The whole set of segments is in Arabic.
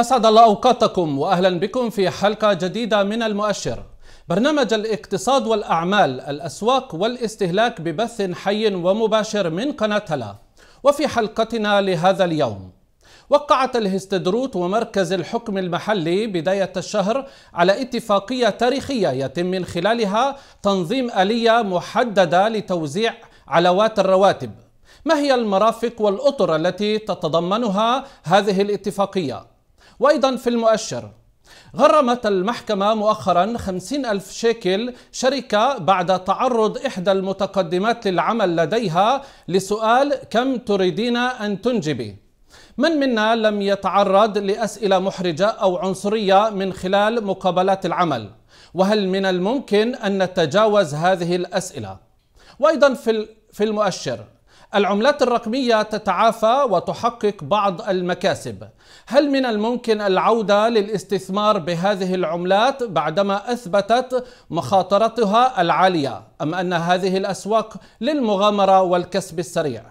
أسعد الله أوقاتكم وأهلا بكم في حلقة جديدة من المؤشر برنامج الاقتصاد والأعمال الأسواق والاستهلاك ببث حي ومباشر من قناة هلا وفي حلقتنا لهذا اليوم وقعت الهستدروت ومركز الحكم المحلي بداية الشهر على اتفاقية تاريخية يتم من خلالها تنظيم آلية محددة لتوزيع علاوات الرواتب ما هي المرافق والأطر التي تتضمنها هذه الاتفاقية؟ وأيضا في المؤشر غرمت المحكمة مؤخرا 50 ألف شيكل شركة بعد تعرض إحدى المتقدمات للعمل لديها لسؤال كم تريدين أن تنجبي؟ من منا لم يتعرض لأسئلة محرجة أو عنصرية من خلال مقابلات العمل؟ وهل من الممكن أن نتجاوز هذه الأسئلة؟ وأيضا في في المؤشر العملات الرقمية تتعافى وتحقق بعض المكاسب هل من الممكن العودة للاستثمار بهذه العملات بعدما أثبتت مخاطرتها العالية أم أن هذه الأسواق للمغامرة والكسب السريع؟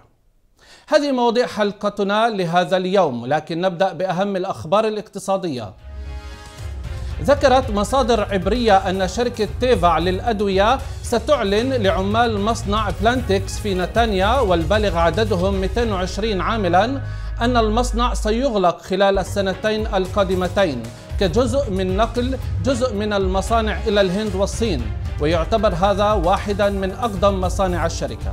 هذه مواضيع حلقتنا لهذا اليوم لكن نبدأ بأهم الأخبار الاقتصادية ذكرت مصادر عبرية أن شركة تيفا للأدوية ستعلن لعمال مصنع بلانتكس في نتانيا والبالغ عددهم 220 عاملا أن المصنع سيغلق خلال السنتين القادمتين كجزء من نقل جزء من المصانع إلى الهند والصين ويعتبر هذا واحدا من أقدم مصانع الشركة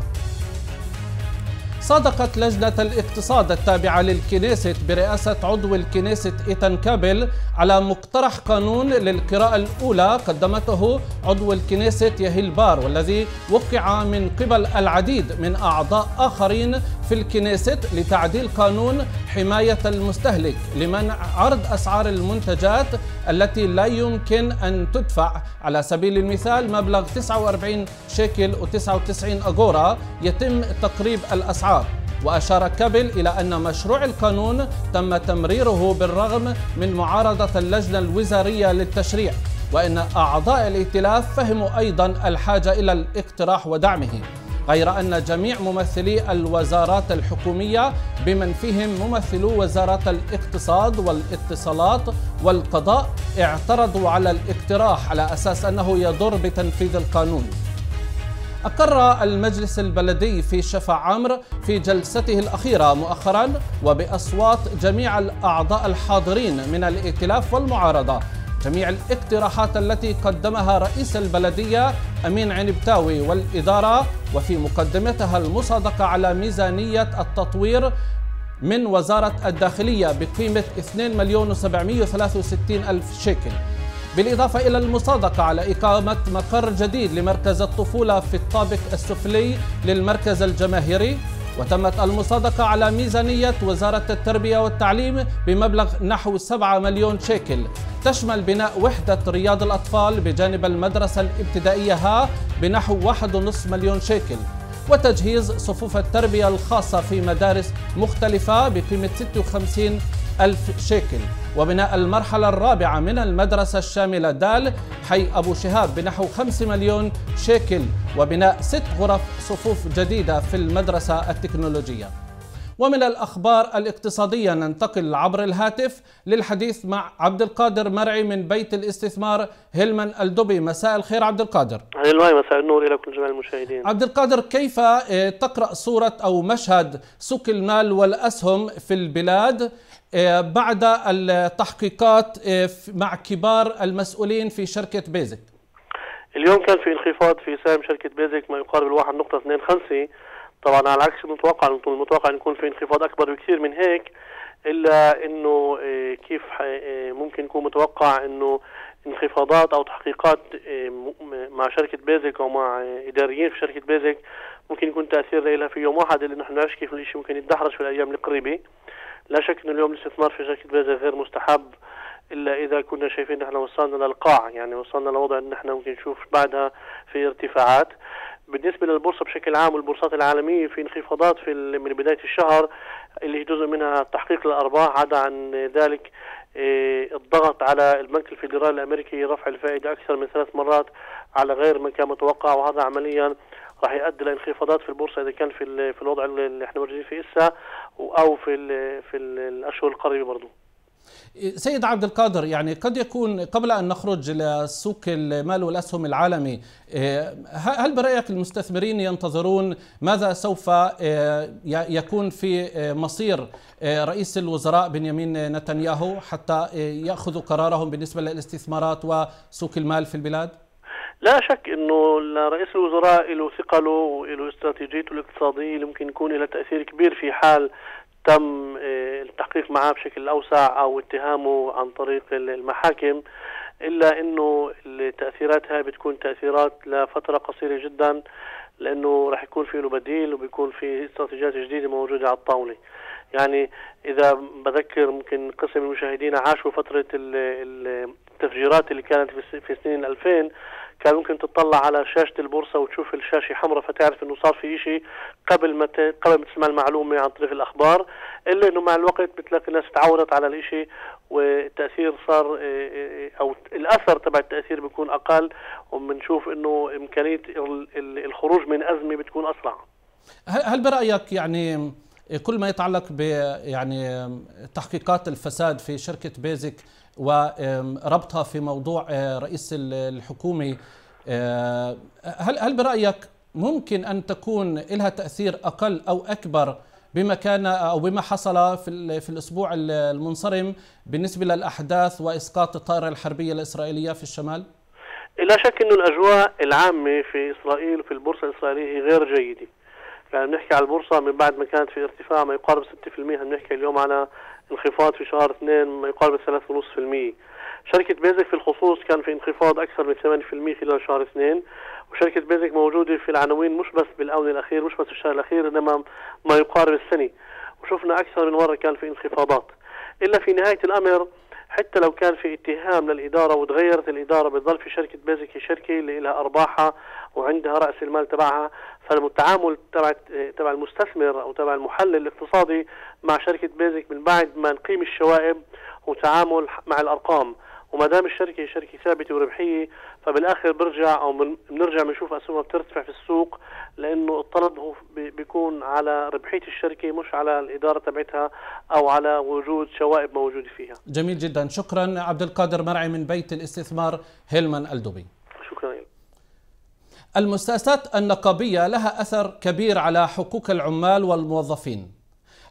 صادقت لجنة الاقتصاد التابعة للكنيست برئاسة عضو الكنيست إيتان كابل على مقترح قانون للقراءة الأولى قدمته عضو الكنيست يهيل بار والذي وقع من قبل العديد من أعضاء آخرين في الكنيست لتعديل قانون حماية المستهلك لمنع عرض أسعار المنتجات التي لا يمكن أن تدفع على سبيل المثال مبلغ 49 شيكل و99 أجورا يتم تقريب الأسعار القرار وأشار كابل إلى أن مشروع القانون تم تمريره بالرغم من معارضة اللجنة الوزارية للتشريع وإن أعضاء الائتلاف فهموا أيضا الحاجة إلى الاقتراح ودعمه غير أن جميع ممثلي الوزارات الحكومية بمن فيهم ممثلو وزارات الاقتصاد والاتصالات والقضاء اعترضوا على الاقتراح على أساس أنه يضر بتنفيذ القانون أقر المجلس البلدي في شفا عمرو في جلسته الأخيرة مؤخرا وبأصوات جميع الأعضاء الحاضرين من الائتلاف والمعارضة جميع الاقتراحات التي قدمها رئيس البلدية أمين عنبتاوي والإدارة وفي مقدمتها المصادقة على ميزانية التطوير من وزارة الداخلية بقيمة 2 مليون و763 ألف شيكل بالإضافة إلى المصادقة على إقامة مقر جديد لمركز الطفولة في الطابق السفلي للمركز الجماهيري وتمت المصادقة على ميزانية وزارة التربية والتعليم بمبلغ نحو 7 مليون شيكل تشمل بناء وحدة رياض الأطفال بجانب المدرسة الابتدائية ها بنحو 1.5 مليون شيكل وتجهيز صفوف التربية الخاصة في مدارس مختلفة بقيمة 56 ألف شيكل وبناء المرحلة الرابعة من المدرسة الشاملة دال حي أبو شهاب بنحو 5 مليون شيكل وبناء ست غرف صفوف جديدة في المدرسة التكنولوجية ومن الأخبار الاقتصادية ننتقل عبر الهاتف للحديث مع عبد القادر مرعي من بيت الاستثمار هيلمان الدبي مساء الخير عبد القادر أيوة مساء النور إلى كل جميع المشاهدين عبد القادر كيف آه، تقرأ صورة أو مشهد سوق المال والأسهم في البلاد آه، بعد التحقيقات آه، مع كبار المسؤولين في شركة بيزك اليوم كان في انخفاض في سهم شركة بيزك ما يقارب 1.25 طبعا على عكس المتوقع المتوقع أن يكون في انخفاض أكبر بكثير من هيك إلا أنه آه، كيف ممكن يكون متوقع أنه انخفاضات أو تحقيقات مع شركة بيزك أو مع إداريين في شركة بيزك ممكن يكون تأثير لها في يوم واحد اللي نحن نعرف كيف الشيء ممكن يتدحرج في الأيام القريبة لا شك أن اليوم الاستثمار في شركة بيزا غير مستحب الا اذا كنا شايفين احنا وصلنا للقاع يعني وصلنا لوضع ان احنا ممكن نشوف بعدها في ارتفاعات بالنسبه للبورصه بشكل عام والبورصات العالميه في انخفاضات في من بدايه الشهر اللي جزء منها تحقيق الارباح عدا عن ذلك إيه، الضغط على البنك الفيدرالي الامريكي رفع الفائده اكثر من ثلاث مرات على غير ما كان متوقع وهذا عمليا راح يؤدي لانخفاضات في البورصه اذا كان في في الوضع اللي احنا موجودين فيه هسه او في في الاشهر القريبه برضه سيد عبد القادر يعني قد يكون قبل ان نخرج لسوق المال والاسهم العالمي إيه، هل برايك المستثمرين ينتظرون ماذا سوف إيه، يكون في إيه، مصير رئيس الوزراء بنيامين نتنياهو حتى ياخذوا قرارهم بالنسبه للاستثمارات وسوق المال في البلاد؟ لا شك انه رئيس الوزراء له ثقله وله استراتيجيته الاقتصاديه اللي ممكن يكون لها تاثير كبير في حال تم آه، التحقيق معه بشكل اوسع او اتهامه عن طريق المحاكم الا انه التاثيرات هاي بتكون تاثيرات لفتره قصيره جدا لانه راح يكون في له بديل وبيكون في استراتيجيات جديده موجوده على الطاوله يعني اذا بذكر ممكن قسم المشاهدين عاشوا فتره التفجيرات اللي كانت في سنين 2000 كان ممكن تطلع على شاشة البورصة وتشوف الشاشة حمراء فتعرف انه صار في شيء قبل ما قبل ما تسمع المعلومة عن طريق الأخبار إلا انه مع الوقت بتلاقي الناس تعودت على الشيء والتأثير صار آه، آه، أو الأثر تبع التأثير بيكون أقل وبنشوف انه إمكانية الخروج من أزمة بتكون أسرع هل برأيك يعني كل ما يتعلق ب يعني تحقيقات الفساد في شركة بيزك وربطها في موضوع آه، رئيس الحكومه آه، هل هل برايك ممكن ان تكون لها تاثير اقل او اكبر بما كان او بما حصل في في الاسبوع المنصرم بالنسبه للاحداث واسقاط الطائره الحربيه الاسرائيليه في الشمال؟ لا شك انه الاجواء العامه في اسرائيل في البورصه الاسرائيليه غير جيده. يعني بنحكي على البورصه من بعد ما كانت في ارتفاع ما يقارب 6% بنحكي اليوم على انخفاض في شهر 2 ما يقارب 3.5% شركة بيزك في الخصوص كان في انخفاض أكثر من 8% خلال شهر 2 وشركة بيزك موجودة في العناوين مش بس بالآونة الأخير مش بس الشهر الأخير إنما ما يقارب السنة وشفنا أكثر من مرة كان في انخفاضات إلا في نهاية الأمر حتى لو كان في اتهام للإدارة وتغيرت الإدارة بتظل في شركة بيزك شركة اللي لها أرباحها وعندها راس المال تبعها فالتعامل تبع تبع المستثمر او تبع المحلل الاقتصادي مع شركه بيزك من بعد ما نقيم الشوائب هو تعامل مع الارقام وما دام الشركه شركه ثابته وربحيه فبالاخر برجع او بنرجع بنشوف اسهمها بترتفع في السوق لانه الطلب هو بيكون على ربحيه الشركه مش على الاداره تبعتها او على وجود شوائب موجوده فيها. جميل جدا، شكرا عبد القادر مرعي من بيت الاستثمار هيلمان الدبي. شكرا لك. المؤسسات النقابية لها أثر كبير على حقوق العمال والموظفين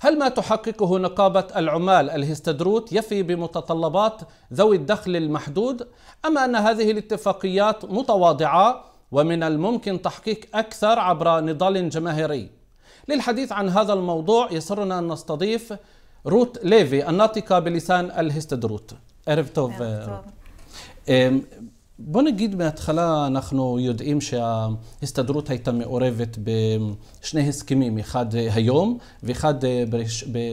هل ما تحققه نقابة العمال الهستدروت يفي بمتطلبات ذوي الدخل المحدود أم أن هذه الاتفاقيات متواضعة ومن الممكن تحقيق أكثر عبر نضال جماهيري للحديث عن هذا الموضوع يسرنا أن نستضيف روت ليفي الناطقة بلسان الهستدروت أرفتوف روت בוא נגיד מההתחלה, אנחנו יודעים שההסתדרות הייתה מעורבת בשני הסכמים, אחד אה, היום ואחד אה, ב,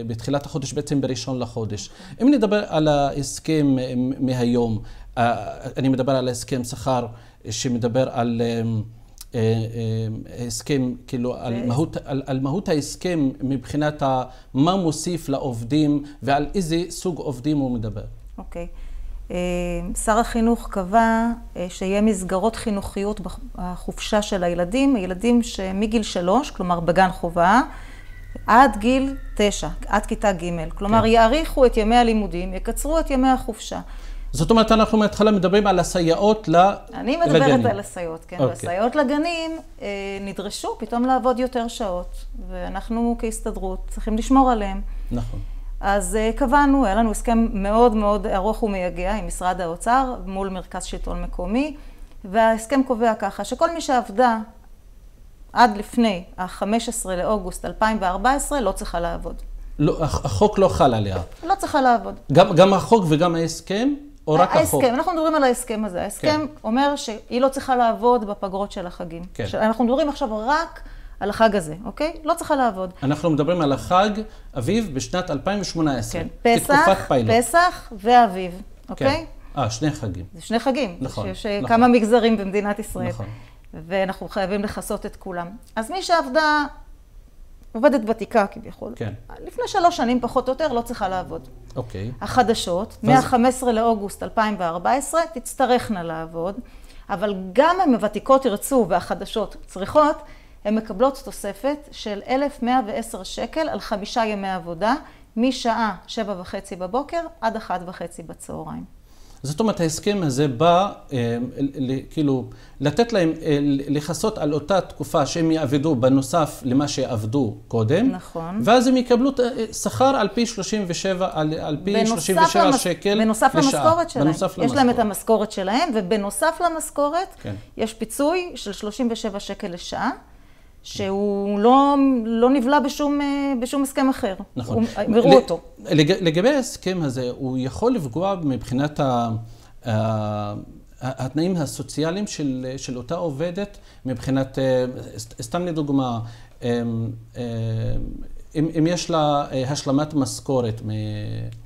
בתחילת החודש, בעצם בראשון לחודש. אם נדבר על ההסכם אה, מהיום, אני מדבר על ההסכם שכר שמדבר על... הסכם, כאילו, על מהות, על, על מהות ההסכם מבחינת מה מוסיף לעובדים ועל איזה סוג עובדים הוא מדבר. אוקיי. Okay. אה, שר החינוך קבע אה, שיהיה מסגרות חינוכיות בחופשה של הילדים, הילדים שמגיל שלוש, כלומר בגן חובה, עד גיל תשע, עד כיתה ג', כלומר כן. יאריכו את ימי הלימודים, יקצרו את ימי החופשה. זאת אומרת, אנחנו מההתחלה מדברים על הסייעות לגנים. אני מדברת לגנים. על הסייעות, כן. Okay. אוקיי. והסייעות לגנים אה, נדרשו פתאום לעבוד יותר שעות, ואנחנו כהסתדרות צריכים לשמור עליהן. נכון. אז אה, קבענו, היה לנו הסכם מאוד מאוד ארוך ומייגע עם משרד האוצר מול מרכז שלטון מקומי, וההסכם קובע ככה, שכל מי שעבדה עד לפני ה-15 לאוגוסט 2014 לא צריכה לעבוד. לא, החוק לא חל עליה. לא צריכה לעבוד. גם, גם החוק וגם ההסכם? או רק ההסכם, החוק? ההסכם, אנחנו מדברים על ההסכם הזה. ההסכם כן. אומר שהיא לא צריכה לעבוד בפגרות של החגים. כן. אנחנו מדברים עכשיו רק על החג הזה, אוקיי? לא צריכה לעבוד. אנחנו מדברים על החג אביב בשנת 2018. כן, פסח, פסח ואביב, כן. אוקיי? כן. אה, שני חגים. זה שני חגים. נכון. יש אה, נכון. כמה מגזרים במדינת ישראל. נכון. ואנחנו חייבים לכסות את כולם. אז מי שעבדה, עובדת ותיקה כביכול, כן. לפני שלוש שנים פחות או יותר לא צריכה לעבוד. אוקיי. החדשות, ואז... מה-15 לאוגוסט 2014, תצטרכנה לעבוד, אבל גם אם הוותיקות ירצו והחדשות צריכות, הן מקבלות תוספת של 1,110 שקל על חמישה ימי עבודה, משעה שבע וחצי בבוקר עד אחת וחצי בצהריים. זאת אומרת, ההסכם הזה בא אה, כאילו לתת להם, אה, לכסות על אותה תקופה שהם יעבדו בנוסף למה שעבדו קודם. נכון. ואז הם יקבלו אה, שכר על פי 37, על, על פי 37 למס... שקל בנוסף לשעה. למשכורת שלהם. בנוסף למשכורת יש להם את המשכורת שלהם, ובנוסף למשכורת כן. יש פיצוי של 37 שקל לשעה. שהוא לא, לא נבלע בשום, אה, בשום הסכם אחר. נכון. יראו אותו. לג, לגבי ההסכם הזה, הוא יכול לפגוע מבחינת ה... התנאים הסוציאליים של, של אותה עובדת מבחינת, אה, סתם לדוגמה, אה, אם, אם יש לה השלמת משכורת מ...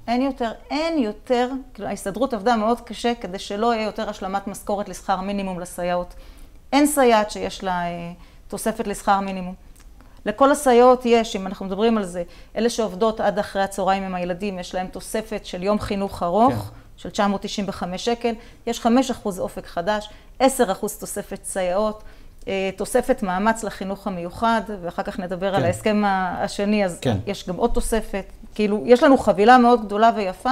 אין יותר, אין יותר, כאילו ההסתדרות עבדה מאוד קשה כדי שלא יהיה יותר השלמת משכורת לשכר מינימום לסייעות. אין סייעת שיש לה... תוספת לשכר מינימום. לכל הסייעות יש, אם אנחנו מדברים על זה, אלה שעובדות עד אחרי הצהריים עם הילדים, יש להם תוספת של יום חינוך ארוך. כן. של 995 שקל, יש 5% אופק חדש, 10% תוספת סייעות, אה, תוספת מאמץ לחינוך המיוחד, ואחר כך נדבר כן. על ההסכם השני, אז כן. יש גם עוד תוספת. כאילו, יש לנו חבילה מאוד גדולה ויפה,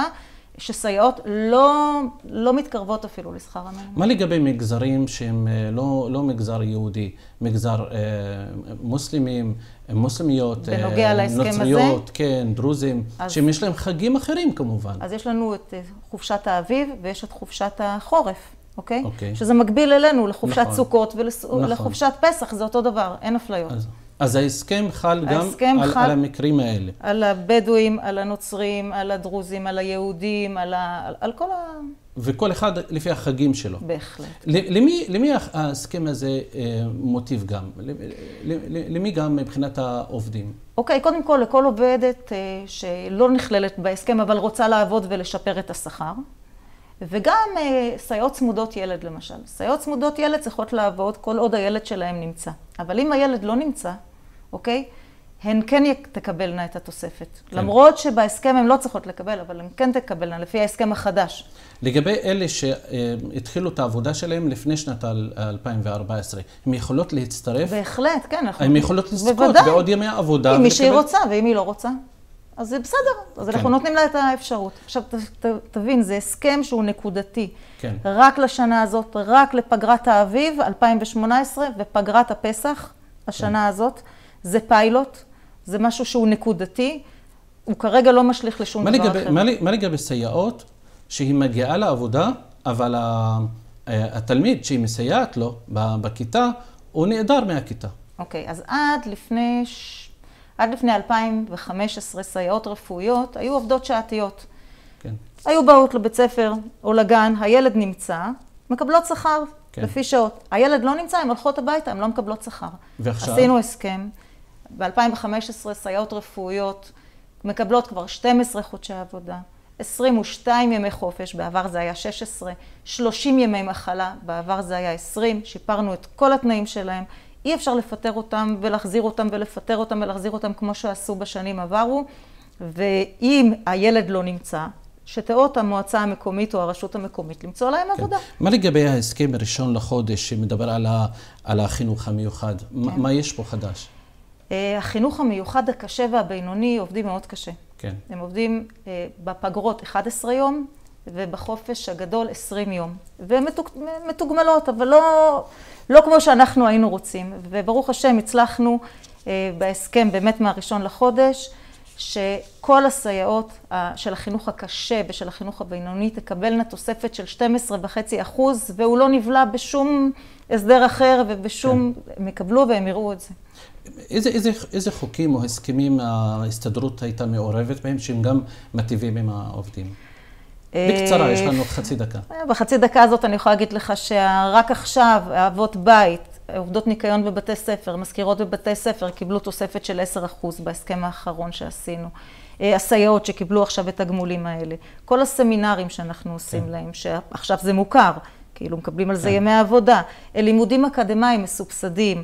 שסייעות לא, לא מתקרבות אפילו לשכר המינימום. מה לגבי מגזרים שהם אה, לא, לא מגזר יהודי, מגזר אה, מוסלמים, מוסלמיות, אה, בנוגע אה, נוצריות, הזה? כן, דרוזים, אז, שהם יש להם חגים אחרים כמובן. אז יש לנו את אה, חופשת האביב ויש את חופשת החורף. אוקיי? Okay? אוקיי. Okay. שזה מקביל אלינו לחופשת נכון. סוכות ולחופשת נכון. פסח, זה אותו דבר, אין אפליות. אז... אז ההסכם חל ההסכם גם חל על על המקרים האלה. על הבדואים, על הנוצרים, על הדרוזים, על היהודים, על, ה, על, על כל ה... וכל אחד לפי החגים שלו. בהחלט. למי, למי ההסכם הזה אה, מוטיב גם? למי גם מבחינת העובדים? אוקיי, okay, קודם כל לכל עובדת אה, שלא נכללת בהסכם, אבל רוצה לעבוד ולשפר את השכר. וגם אה, סייעות צמודות ילד למשל. סייעות צמודות ילד צריכות לעבוד כל עוד הילד שלהם נמצא. אבל אם הילד לא נמצא, אוקיי? הן כן תקבלנה את התוספת. כן. למרות שבהסכם הן לא צריכות לקבל, אבל הן כן תקבלנה, לפי ההסכם החדש. לגבי אלה שהתחילו את העבודה שלהם לפני שנת 2014, הן יכולות להצטרף? בהחלט, כן. אנחנו... הן יכולות לזכות בעוד ימי עבודה. אם מי שהיא רוצה, ואם היא לא רוצה. אז זה בסדר, אז כן. אנחנו נותנים לה את האפשרות. עכשיו, ת, ת, תבין, זה הסכם שהוא נקודתי. כן. רק לשנה הזאת, רק לפגרת האביב 2018 ופגרת הפסח, השנה כן. הזאת. זה פיילוט, זה משהו שהוא נקודתי, הוא כרגע לא משליך לשום דבר לגבי, אחר. מה, לגבי סייעות שהיא מגיעה לעבודה, אבל ה, ה, אה, התלמיד שהיא מסייעת לו בכיתה, הוא נעדר מהכיתה? אוקיי, אז עד לפני... ש... עד לפני 2015 סייעות רפואיות היו עובדות שעתיות. כן. היו באות לבית ספר או לגן, הילד נמצא, מקבלות שכר כן. לפי שעות. הילד לא נמצא, הן הולכות הביתה, הן לא מקבלות שכר. ועכשיו? עשינו הסכם. ב-2015 סייעות רפואיות מקבלות כבר 12 חודשי עבודה, 22 ימי חופש, בעבר זה היה 16, 30 ימי מחלה, בעבר זה היה 20, שיפרנו את כל התנאים שלהם. אי אפשר לפטר אותם ולהחזיר אותם ולפטר אותם ולהחזיר אותם כמו שעשו בשנים עברו. ואם הילד לא נמצא, שתיאות המועצה המקומית או הרשות המקומית למצוא להם כן. עבודה. מה לגבי ההסכם הראשון לחודש שמדבר על, ה, על החינוך המיוחד? כן. ما, מה יש פה חדש? Uh, החינוך המיוחד הקשה והבינוני עובדים מאוד קשה. כן. הם עובדים uh, בפגרות 11 יום, ובחופש הגדול 20 יום. והן מתוגמלות, אבל לא, לא כמו שאנחנו היינו רוצים. וברוך השם, הצלחנו אה, בהסכם באמת מהראשון לחודש, שכל הסייעות אה, של החינוך הקשה ושל החינוך הבינוני תקבלנה תוספת של 12.5 אחוז, והוא לא נבלע בשום הסדר אחר ובשום... כן. הם יקבלו והם יראו את זה. איזה, איזה, איזה חוקים או הסכמים ההסתדרות הייתה מעורבת בהם, שהם גם מטיבים עם העובדים? בקצרה, יש לנו חצי דקה. אה, בחצי דקה הזאת אני יכולה להגיד לך שרק עכשיו אבות בית, עובדות ניקיון בבתי ספר, מזכירות בבתי ספר, קיבלו תוספת של 10% בהסכם האחרון שעשינו. אה, הסייעות שקיבלו עכשיו את הגמולים האלה. כל הסמינרים שאנחנו עושים כן. להם, שעכשיו זה מוכר, כאילו מקבלים על זה כן. ימי עבודה. אה, לימודים אקדמיים מסובסדים,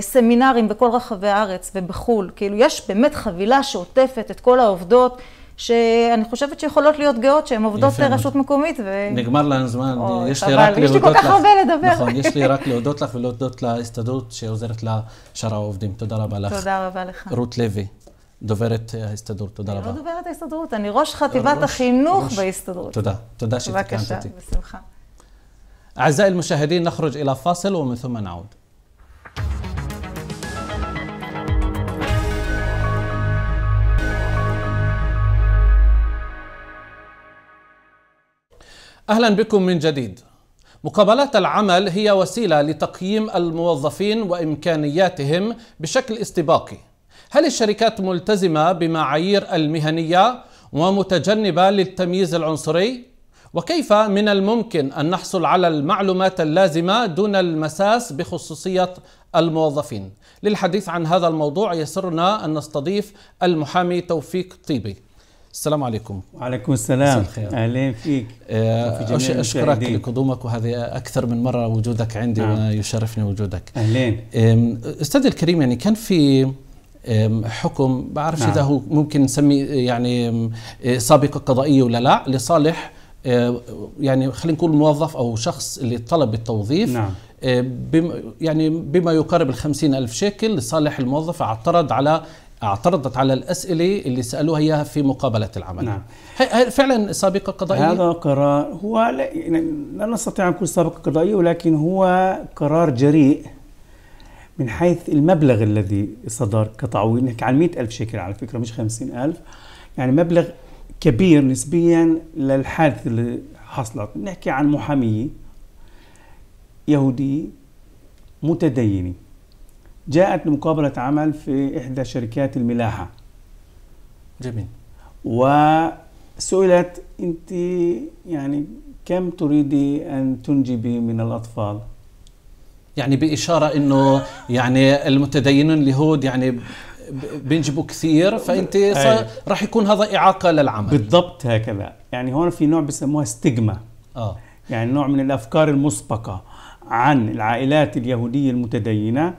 סמינרים בכל רחבי הארץ ובחו"ל. כאילו יש באמת חבילה שעוטפת את כל העובדות. שאני חושבת שיכולות להיות גאות שהן עובדות לרשות מקומית. ו... נגמר להן זמן, או, יש לי רק להודות לך. יש לי כל כך לך. הרבה לדבר. נכון, יש לי רק להודות לך ולהודות להסתדרות שעוזרת לשאר העובדים. תודה רבה לך. תודה רבה לך. רות לוי. דוברת אה, ההסתדרות, תודה רבה. אני לא דוברת ההסתדרות, אני ראש אה, חטיבת ראש, החינוך ראש. בהסתדרות. תודה, תודה שתיקנת אותי. בבקשה, בשמחה. אעזאי אל نخرج נחרוג אל ومن ומתומן עוד. اهلا بكم من جديد. مقابلات العمل هي وسيله لتقييم الموظفين وامكانياتهم بشكل استباقي. هل الشركات ملتزمه بمعايير المهنيه ومتجنبه للتمييز العنصري؟ وكيف من الممكن ان نحصل على المعلومات اللازمه دون المساس بخصوصيه الموظفين؟ للحديث عن هذا الموضوع يسرنا ان نستضيف المحامي توفيق طيبي. السلام عليكم وعليكم السلام الخير. اهلا فيك آه في اشكرك لقدومك وهذه اكثر من مره وجودك عندي آه. نعم. ويشرفني وجودك اهلين استاذ الكريم يعني كان في حكم بعرف نعم. اذا نعم. هو ممكن نسميه يعني سابقه قضائيه ولا لا لصالح آه، يعني خلينا نقول موظف او شخص اللي طلب التوظيف نعم. آه، بم يعني بما يقارب ال ألف شيكل لصالح الموظف اعترض على اعترضت على الاسئله اللي سالوها اياها في مقابله العمل نعم هل فعلا سابقه قضائيه هذا قرار هو لا, يعني لا نستطيع ان نقول سابقه قضائيه ولكن هو قرار جريء من حيث المبلغ الذي صدر كتعويض نحكي عن 100000 شيكل على فكره مش 50000 يعني مبلغ كبير نسبيا للحادث اللي حصلت نحكي عن محاميه يهودي متدينه جاءت لمقابله عمل في احدى شركات الملاحه جميل وسئلت انت يعني كم تريدي ان تنجبي من الاطفال يعني باشاره انه يعني المتدينون اليهود يعني بينجبوا كثير فانت راح يكون هذا اعاقه للعمل بالضبط هكذا يعني هون في نوع بسموها ستيغما اه يعني نوع من الافكار المسبقه عن العائلات اليهوديه المتدينه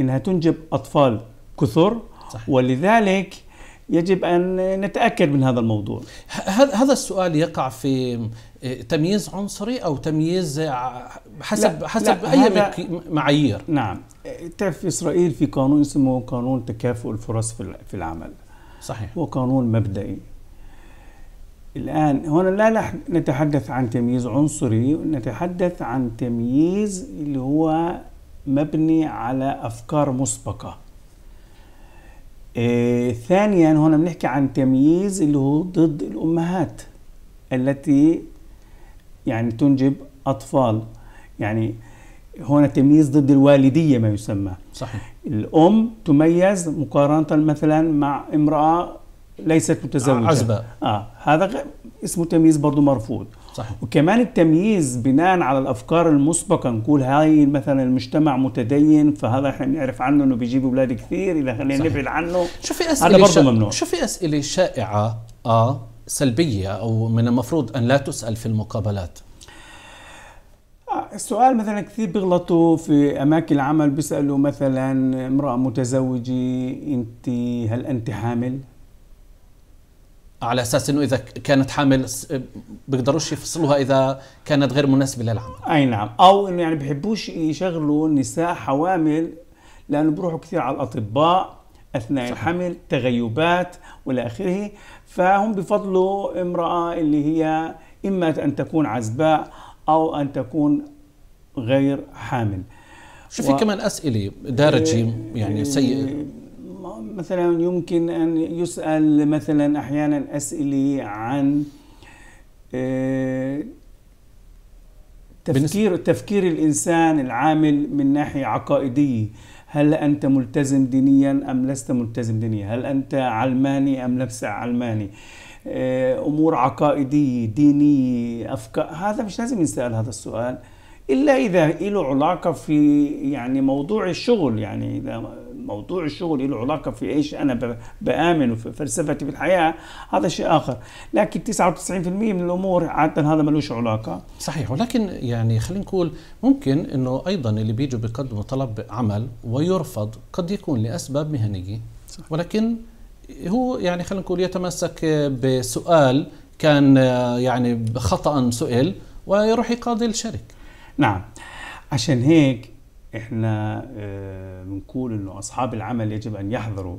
انها تنجب اطفال كثر صحيح. ولذلك يجب ان نتاكد من هذا الموضوع هذا السؤال يقع في تمييز عنصري او تمييز حسب لا حسب لا اي معايير نعم تعرف في اسرائيل في قانون اسمه قانون تكافؤ الفرص في العمل صحيح هو قانون مبدئي الآن هنا لا نتحدث عن تمييز عنصري نتحدث عن تمييز اللي هو مبني على أفكار مسبقة آه ثانيا هنا بنحكي عن تمييز اللي هو ضد الأمهات التي يعني تنجب أطفال يعني هنا تمييز ضد الوالدية ما يسمى صحيح الأم تميز مقارنة مثلا مع امرأة ليست متزوجة عزبة آه هذا اسمه تمييز برضه مرفوض صحيح. وكمان التمييز بناء على الافكار المسبقه نقول هاي مثلا المجتمع متدين فهذا احنا بنعرف عنه انه بيجيب اولاد كثير اذا خلينا نبعد عنه شو في اسئله هذا برضه ممنوع شو في اسئله شائعه اه سلبيه او من المفروض ان لا تسال في المقابلات آه، السؤال مثلا كثير بيغلطوا في اماكن العمل بيسالوا مثلا امراه متزوجه انت هل انت حامل؟ على اساس انه اذا كانت حامل بيقدروش يفصلوها اذا كانت غير مناسبه للعمل اي نعم او انه يعني بحبوش يشغلوا النساء حوامل لانه بروحوا كثير على الاطباء اثناء صحيح. الحمل تغيبات والى اخره فهم بفضلوا امراه اللي هي اما ان تكون عزباء او ان تكون غير حامل شوفي و... كمان اسئله دارجه إيه، يعني سيئه إيه، مثلا يمكن أن يسأل مثلا أحيانا أسئلة عن آه، تفكير تفكير الإنسان العامل من ناحية عقائدية هل أنت ملتزم دينيا أم لست ملتزم دينيا هل أنت علماني أم لست علماني آه، أمور عقائدية دينية أفكار هذا مش لازم يسأل هذا السؤال إلا إذا له علاقة في يعني موضوع الشغل يعني إذا موضوع الشغل له علاقه في ايش انا بامن وفي فلسفتي في الحياه هذا شيء اخر لكن 99% من الامور عاده هذا ملوش علاقه صحيح ولكن يعني خلينا نقول ممكن انه ايضا اللي بيجوا بيقدموا طلب عمل ويرفض قد يكون لاسباب مهنيه صح. ولكن هو يعني خلينا نقول يتمسك بسؤال كان يعني خطا سئل ويروح يقاضي الشركه نعم عشان هيك احنا آه، بنقول انه اصحاب العمل يجب ان يحذروا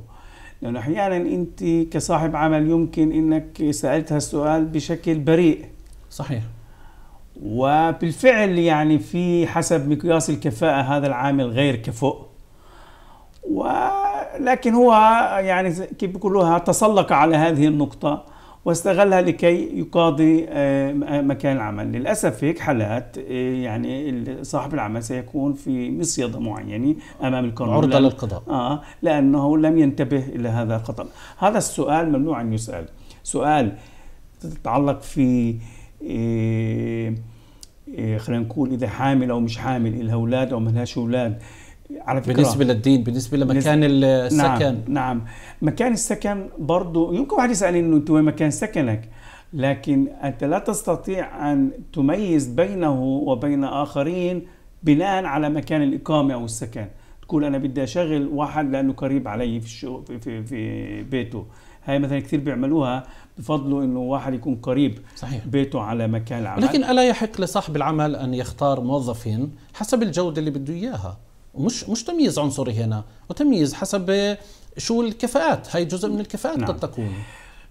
لانه احيانا انت كصاحب عمل يمكن انك سالت هالسؤال بشكل بريء صحيح وبالفعل يعني في حسب مقياس الكفاءة هذا العامل غير كفؤ ولكن هو يعني كيف بيقولوها تسلق على هذه النقطة واستغلها لكي يقاضي آه، مكان العمل للأسف في هيك حالات آه، يعني صاحب العمل سيكون في مصيدة معينة أمام القانون عرضة للقضاء آه لأنه لم ينتبه إلى هذا الخطأ هذا السؤال ممنوع أن يسأل سؤال تتعلق في آه، خلينا نقول إذا حامل أو مش حامل إلها أولاد أو ما لهاش أولاد على فكرة بالنسبة للدين بالنسبة لمكان بالنسبة نعم، السكن نعم نعم مكان السكن برضه يمكن واحد يسأل انه انت وين مكان سكنك لكن انت لا تستطيع ان تميز بينه وبين اخرين بناء على مكان الاقامة او السكن تقول انا بدي اشغل واحد لانه قريب علي في الشو في, في, في بيته هاي مثلا كثير بيعملوها بفضلوا انه واحد يكون قريب صحيح. بيته على مكان العمل لكن الا يحق لصاحب العمل ان يختار موظفين حسب الجوده اللي بده اياها مش مش تمييز عنصري هنا وتمييز حسب شو الكفاءات هاي جزء من الكفاءات نعم. قد تكون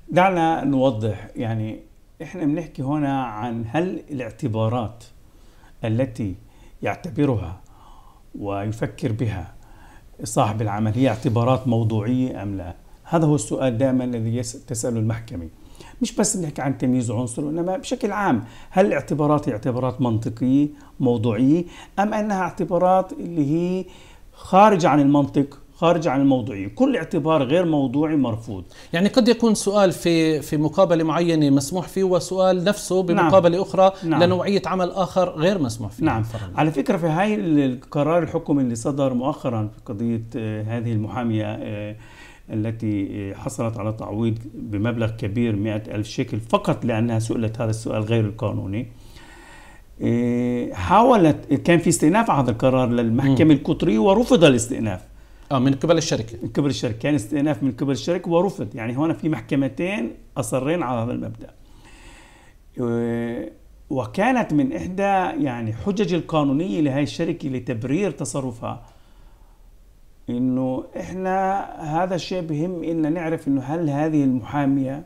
دعنا نوضح يعني احنا بنحكي هنا عن هل الاعتبارات التي يعتبرها ويفكر بها صاحب العمل هي اعتبارات موضوعيه ام لا؟ هذا هو السؤال دائما الذي تساله المحكمه. مش بس بنحكي عن تمييز عنصر وإنما بشكل عام هل هي اعتبارات منطقية موضوعية أم أنها اعتبارات اللي هي خارجة عن المنطق خارج عن الموضوعية كل اعتبار غير موضوعي مرفوض يعني قد يكون سؤال في في مقابلة معينة مسموح فيه وسؤال نفسه بمقابلة نعم. أخرى نعم. لنوعية عمل آخر غير مسموح فيه نعم فرق. على فكرة في هاي القرار الحكم اللي صدر مؤخرا في قضية آه، هذه المحامية آه، التي حصلت على تعويض بمبلغ كبير مئة ألف شيكل فقط لأنها سئلت هذا السؤال غير القانوني إيه، حاولت كان في استئناف على هذا القرار للمحكمة القطرية ورفض الاستئناف اه من قبل الشركه من قبل الشركه كان استئناف من قبل الشركه ورفض يعني هون في محكمتين اصرين على هذا المبدا إيه، وكانت من احدى يعني حجج القانونيه لهي الشركه لتبرير تصرفها انه احنا هذا الشيء بهم ان نعرف انه هل هذه المحاميه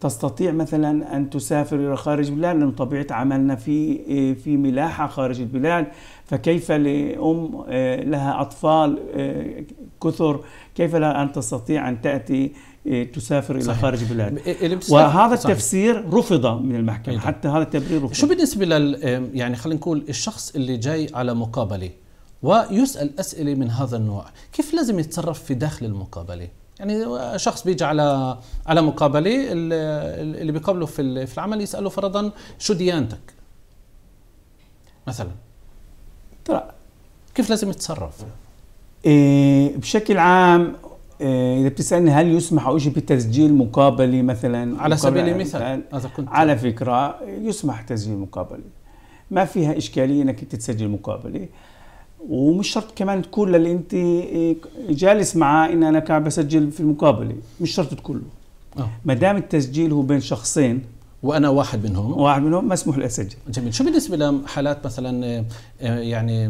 تستطيع مثلا ان تسافر الى خارج البلاد لان طبيعه عملنا في في ملاحه خارج البلاد فكيف لام آه، لها اطفال آه، كثر كيف لها ان تستطيع ان تاتي آه، تسافر الى خارج البلاد وهذا صحيح. التفسير رفض من المحكمه حتى هذا التبرير رفض شو بالنسبه لل يعني خلينا نقول الشخص اللي جاي على مقابله ويسأل أسئلة من هذا النوع كيف لازم يتصرف في داخل المقابلة يعني شخص بيجي على على مقابله اللي بيقابله في في العمل يساله فرضا شو ديانتك مثلا ترى كيف لازم يتصرف إيه بشكل عام إيه اذا بتسالني هل يسمح او شيء بتسجيل مقابله مثلا على سبيل المثال هذا كنت على فكره يسمح تسجيل مقابله ما فيها اشكاليه انك تسجل مقابله ومش شرط كمان تكون للي انت جالس معاه ان انا كان بسجل في المقابله مش شرط تكون له آه. ما دام التسجيل هو بين شخصين وانا واحد منهم واحد منهم مسموح لي اسجل جميل شو بالنسبه لحالات مثلا آه، يعني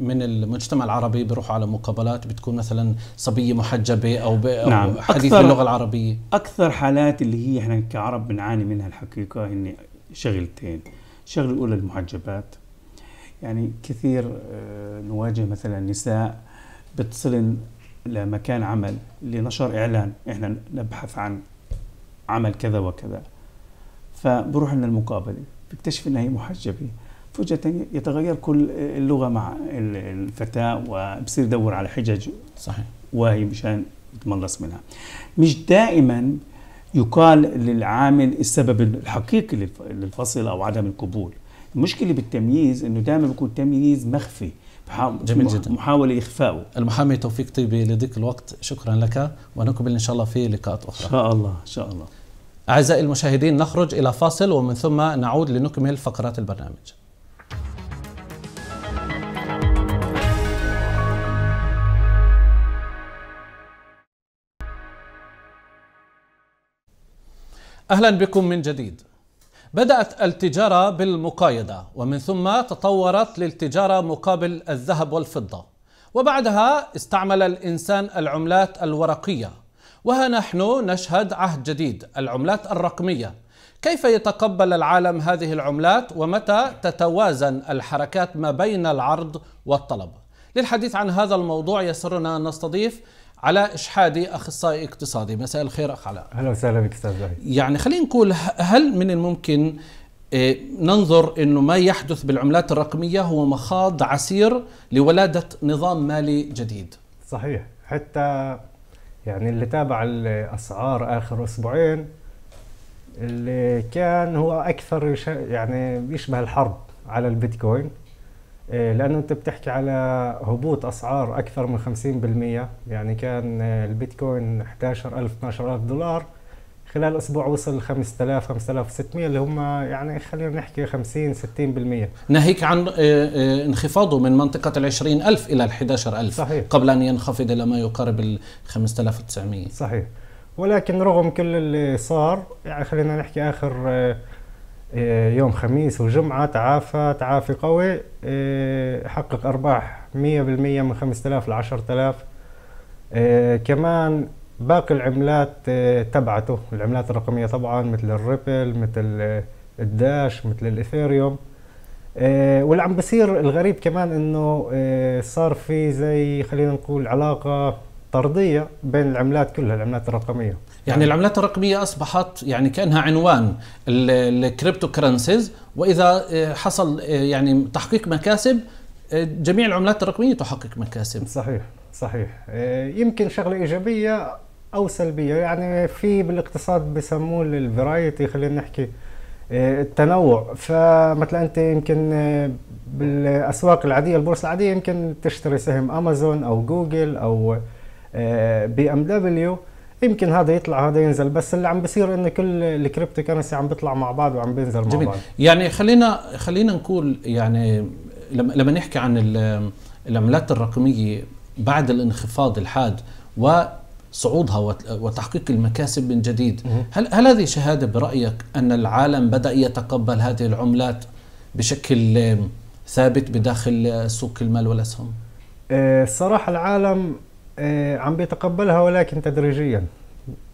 من المجتمع العربي بيروحوا على مقابلات بتكون مثلا صبيه محجبه او, أو نعم. حديث اللغه العربيه اكثر حالات اللي هي احنا كعرب بنعاني منها الحقيقه هن شغلتين الشغله الاولى المحجبات يعني كثير آه، نواجه مثلا نساء بتصلن لمكان عمل لنشر إعلان إحنا نبحث عن عمل كذا وكذا فبروح لنا المقابلة بكتشف أنها هي محجبة فجأة يتغير كل اللغة مع الفتاة وبصير يدور على حجج صحيح واهي مشان يتملص منها مش دائما يقال للعامل السبب الحقيقي للفصل أو عدم القبول المشكله بالتمييز انه دائما بيكون تمييز مخفي جميل جدا محاولة إخفائه المحامي توفيق طيبي لضيق الوقت شكرا لك ونكمل إن شاء الله في لقاءات أخرى إن شاء الله إن شاء الله أعزائي المشاهدين نخرج إلى فاصل ومن ثم نعود لنكمل فقرات البرنامج أهلا بكم من جديد بدأت التجارة بالمقايضة ومن ثم تطورت للتجارة مقابل الذهب والفضة وبعدها استعمل الإنسان العملات الورقية وها نحن نشهد عهد جديد العملات الرقمية كيف يتقبل العالم هذه العملات ومتى تتوازن الحركات ما بين العرض والطلب للحديث عن هذا الموضوع يسرنا أن نستضيف علاء شحادي اخصائي اقتصادي مساء الخير اخ علاء اهلا وسهلا بك استاذ يعني خلينا نقول هل من الممكن آه، ننظر انه ما يحدث بالعملات الرقميه هو مخاض عسير لولاده نظام مالي جديد صحيح حتى يعني اللي تابع الاسعار اخر اسبوعين اللي كان هو اكثر يعني بيشبه الحرب على البيتكوين آه، لانه انت بتحكي على هبوط اسعار اكثر من 50% يعني كان آه، البيتكوين 11000 12000 دولار خلال اسبوع وصل 5000 5600 اللي هم يعني خلينا نحكي 50 60% ناهيك عن آه، انخفاضه من منطقه ال 20000 الى ال 11000 صحيح قبل ان ينخفض الى ما يقارب ال 5900 صحيح ولكن رغم كل اللي صار يعني خلينا نحكي اخر آه، يوم خميس وجمعة تعافى تعافي قوي آه، حقق أرباح مية بالمية من خمسة آلاف لعشرة آلاف آه، كمان باقي العملات تبعته العملات الرقمية طبعا مثل الريبل مثل الداش مثل الإثيريوم واللي عم بصير الغريب كمان انه صار في زي خلينا نقول علاقة طردية بين العملات كلها العملات الرقمية يعني نعم. العملات الرقمية أصبحت يعني كأنها عنوان الكريبتو كرنسيز وإذا آه، حصل آه، يعني تحقيق مكاسب آه، جميع العملات الرقمية تحقق مكاسب صحيح صحيح يمكن شغلة إيجابية أو سلبية يعني في بالاقتصاد بسموه الفرايتي خلينا نحكي التنوع فمثلا انت يمكن بالاسواق العاديه البورصه العاديه يمكن تشتري سهم امازون او جوجل او بي ام دبليو يمكن هذا يطلع هذا ينزل بس اللي عم بيصير انه كل الكريبتو كرنسي عم بيطلع مع بعض وعم بينزل مع جميل. بعض يعني خلينا خلينا نقول يعني لما لما نحكي عن العملات الرقميه بعد الانخفاض الحاد وصعودها وتحقيق المكاسب من جديد هل هل هذه شهاده برايك ان العالم بدا يتقبل هذه العملات بشكل ثابت بداخل سوق المال والاسهم الصراحه آه، العالم آه، عم بيتقبلها ولكن تدريجيا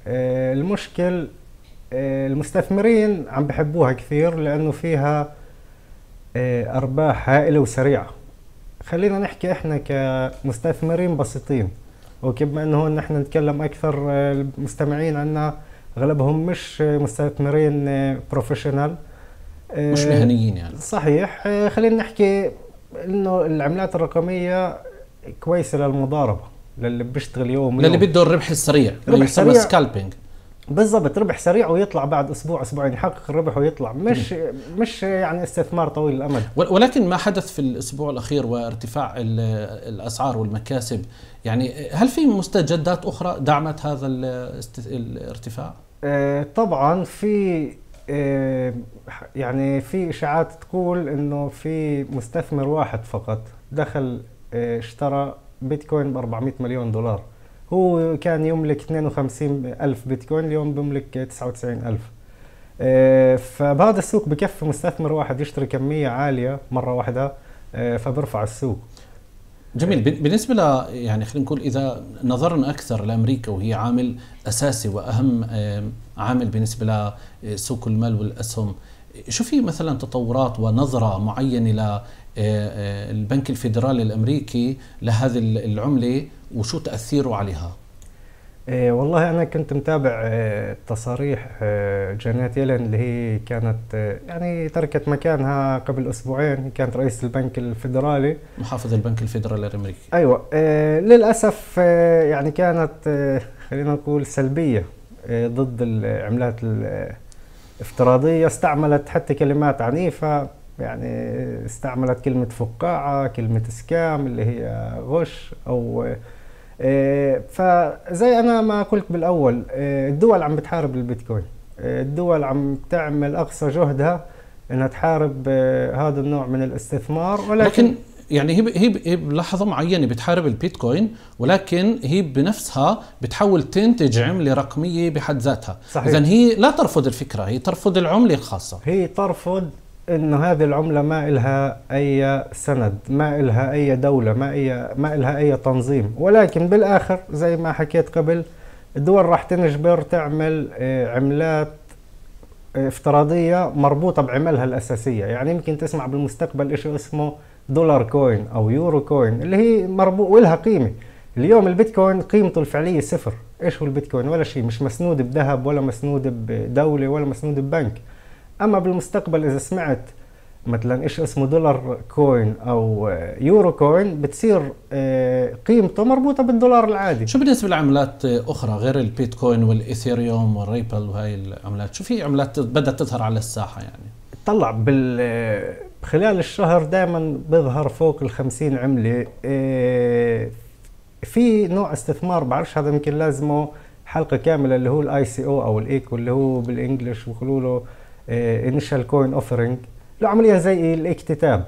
آه، المشكل آه، المستثمرين عم بحبوها كثير لانه فيها ارباح هائله وسريعه خلينا نحكي احنا كمستثمرين بسيطين وكما انه هون نحن نتكلم اكثر المستمعين عنا اغلبهم مش مستثمرين بروفيشنال مش مهنيين يعني صحيح خلينا نحكي انه العملات الرقميه كويسه للمضاربه للي بيشتغل يوم للي بده الربح السريع ربح سريع سكالبينج بالضبط ربح سريع ويطلع بعد اسبوع اسبوعين يحقق الربح ويطلع مش مش يعني استثمار طويل الامد ولكن ما حدث في الاسبوع الاخير وارتفاع الاسعار والمكاسب يعني هل في مستجدات اخرى دعمت هذا الارتفاع آه، طبعا في آه، يعني في اشاعات تقول انه في مستثمر واحد فقط دخل آه، اشترى بيتكوين ب 400 مليون دولار هو كان يملك 52 ألف بيتكوين اليوم بيملك 99 ألف آه، فبهذا السوق بكفي مستثمر واحد يشتري كمية عالية مرة واحدة آه، فبرفع السوق جميل بالنسبه ل يعني خلينا نقول اذا نظرنا اكثر لامريكا وهي عامل اساسي واهم عامل بالنسبه لسوق آه، المال والاسهم شو في مثلا تطورات ونظره معينه آه، آه، البنك الفيدرالي الامريكي لهذه العمله وشو تاثيره عليها؟ آه، والله انا كنت متابع تصاريح جانيت يلين اللي هي كانت يعني تركت مكانها قبل اسبوعين كانت رئيس البنك الفيدرالي محافظ البنك الفيدرالي الامريكي ايوه للاسف يعني كانت خلينا نقول سلبيه ضد العملات الافتراضيه استعملت حتى كلمات عنيفه يعني استعملت كلمة فقاعة كلمة سكام اللي هي غش أو آه، فزي أنا ما قلت بالأول آه، الدول عم بتحارب البيتكوين آه، الدول عم تعمل أقصى جهدها انها تحارب هذا النوع من الاستثمار ولكن لكن يعني هي هي بلحظه معينه بتحارب البيتكوين ولكن هي بنفسها بتحاول تنتج عمله رقميه بحد ذاتها صحيح اذا هي لا ترفض الفكره هي ترفض العمله الخاصه هي ترفض انه هذه العملة ما لها أي سند ما لها أي دولة ما, أي ما لها أي تنظيم ولكن بالآخر زي ما حكيت قبل الدول راح تنجبر تعمل آه، عملات آه، افتراضية مربوطة بعملها الأساسية يعني يمكن تسمع بالمستقبل شيء اسمه دولار كوين أو يورو كوين اللي هي مربوط ولها قيمة اليوم البيتكوين قيمته الفعلية صفر إيش هو البيتكوين ولا شيء مش مسنود بذهب ولا مسنود بدولة ولا مسنود ببنك اما بالمستقبل اذا سمعت مثلا ايش اسمه دولار كوين او يورو كوين بتصير آه، قيمته مربوطه بالدولار العادي شو بالنسبه لعملات اخرى غير البيتكوين والايثيريوم والريبل وهي العملات شو في عملات بدات تظهر على الساحه يعني طلع بال خلال الشهر دائما بيظهر فوق ال 50 عمله آه، في نوع استثمار بعرفش هذا يمكن لازمه حلقه كامله اللي هو الاي سي او او الايكو e اللي هو بالانجلش بيقولوا له انيشال كوين اوفرنج له عمليه زي الاكتتاب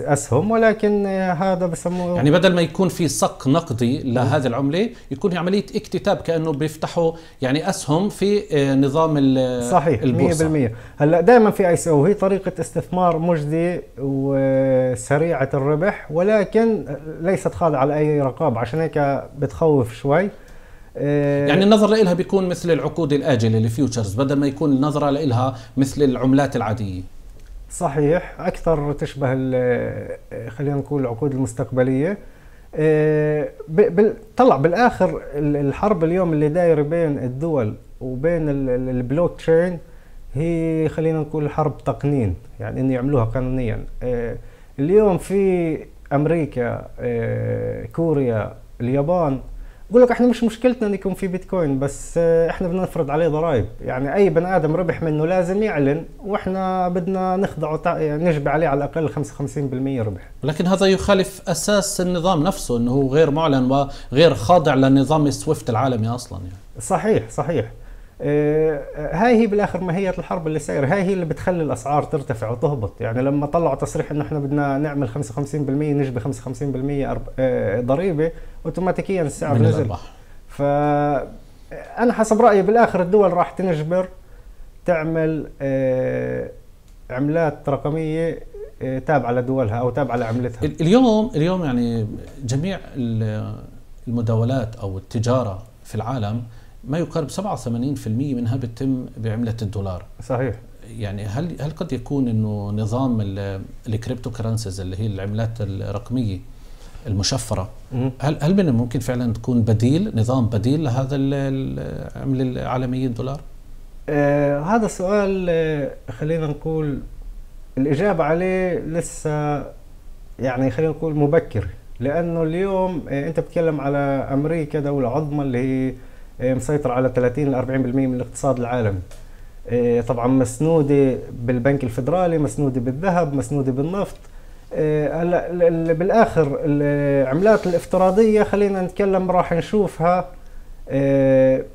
اسهم ولكن آه، هذا بسموه يعني بدل ما يكون في صك نقدي لهذه العمله يكون هي عمليه اكتتاب كانه بيفتحوا يعني اسهم في آه، نظام صحيح البورصه 100% هلا دائما في اي وهي طريقه استثمار مجدي وسريعه الربح ولكن آه، ليست خاضعه لاي رقابه عشان هيك بتخوف شوي آه، يعني النظر لها بيكون مثل العقود الاجله الفيوتشرز بدل ما يكون النظره لها مثل العملات العاديه صحيح اكثر تشبه آه، خلينا نقول العقود المستقبليه آه، طلع بالاخر الحرب اليوم اللي دايره بين الدول وبين البلوك تشين هي خلينا نقول حرب تقنين يعني ان يعملوها قانونيا اليوم في امريكا كوريا اليابان يقول لك احنا مش مشكلتنا ان يكون في بيتكوين بس آه، احنا بدنا نفرض عليه ضرائب يعني اي بني ادم ربح منه لازم يعلن واحنا بدنا نخضعه يعني نجبي عليه على الاقل 55% ربح لكن هذا يخالف اساس النظام نفسه انه هو غير معلن وغير خاضع لنظام سويفت العالمي اصلا يعني. صحيح صحيح آه، آه، هاي هي بالاخر ماهيه الحرب اللي سايره هاي هي اللي بتخلي الاسعار ترتفع وتهبط يعني لما طلعوا تصريح انه احنا بدنا نعمل 55% نجبه 55% آه، ضريبه اوتوماتيكيا السعر نزل ف انا حسب رايي بالاخر الدول راح تنجبر تعمل عملات رقميه تابعه لدولها او تابعه لعملتها اليوم اليوم يعني جميع المداولات او التجاره في العالم ما يقارب 87% منها بتتم بعمله الدولار صحيح يعني هل هل قد يكون انه نظام الكريبتو كرنسيز اللي هي العملات الرقميه المشفره هل هل من الممكن فعلا تكون بديل نظام بديل لهذا العمله العالميه الدولار؟ آه هذا السؤال آه، خلينا نقول الإجابة عليه لسه يعني خلينا نقول مبكر لأنه اليوم آه، أنت بتتكلم على أمريكا دولة عظمى اللي هي إيه، مسيطر على 30 ل 40% من الاقتصاد العالمي إيه، طبعا مسنوده بالبنك الفدرالي مسنوده بالذهب مسنوده بالنفط إيه، هلا بالاخر العملات الافتراضيه خلينا نتكلم راح نشوفها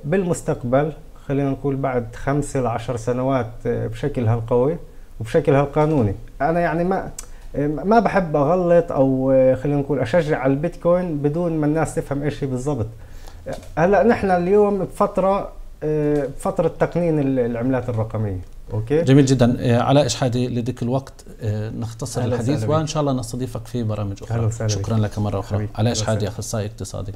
بالمستقبل خلينا نقول بعد خمسة لعشر سنوات بشكلها القوي وبشكلها القانوني انا يعني ما ما بحب اغلط او خلينا نقول اشجع على البيتكوين بدون ما الناس تفهم ايش بالضبط هلا نحن اليوم بفتره آه، بفتره تقنين العملات الرقميه اوكي جميل جدا آه، علاء اشحادي لديك الوقت آه، نختصر الحديث وان شاء الله نستضيفك في برامج اخرى شكرا لك مره اخرى علاء اشحادي اخصائي اقتصادي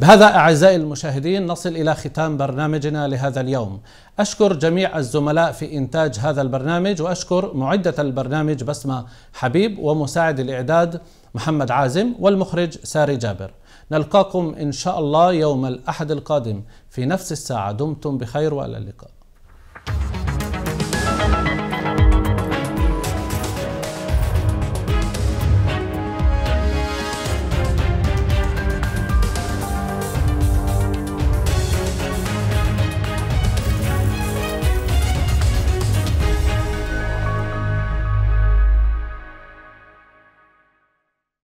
بهذا أعزائي المشاهدين نصل إلى ختام برنامجنا لهذا اليوم أشكر جميع الزملاء في إنتاج هذا البرنامج وأشكر معدة البرنامج بسمة حبيب ومساعد الإعداد محمد عازم والمخرج ساري جابر نلقاكم إن شاء الله يوم الأحد القادم في نفس الساعة دمتم بخير وإلى اللقاء